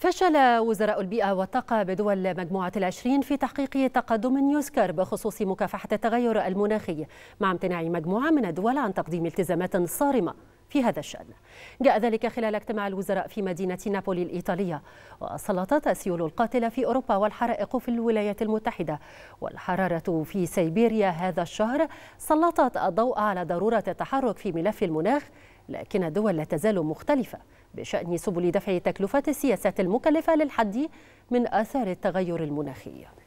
فشل وزراء البيئة والطاقة بدول مجموعة العشرين في تحقيق تقدم يذكر بخصوص مكافحة التغير المناخي مع امتناع مجموعة من الدول عن تقديم التزامات صارمة في هذا الشأن جاء ذلك خلال اجتماع الوزراء في مدينة نابولي الإيطالية وسلطت سيول القاتلة في أوروبا والحرائق في الولايات المتحدة والحرارة في سيبيريا هذا الشهر سلطت الضوء على ضرورة التحرك في ملف المناخ لكن الدول لا تزال مختلفة بشأن سبل دفع تكلفة السياسات المكلفة للحد من آثار التغير المناخي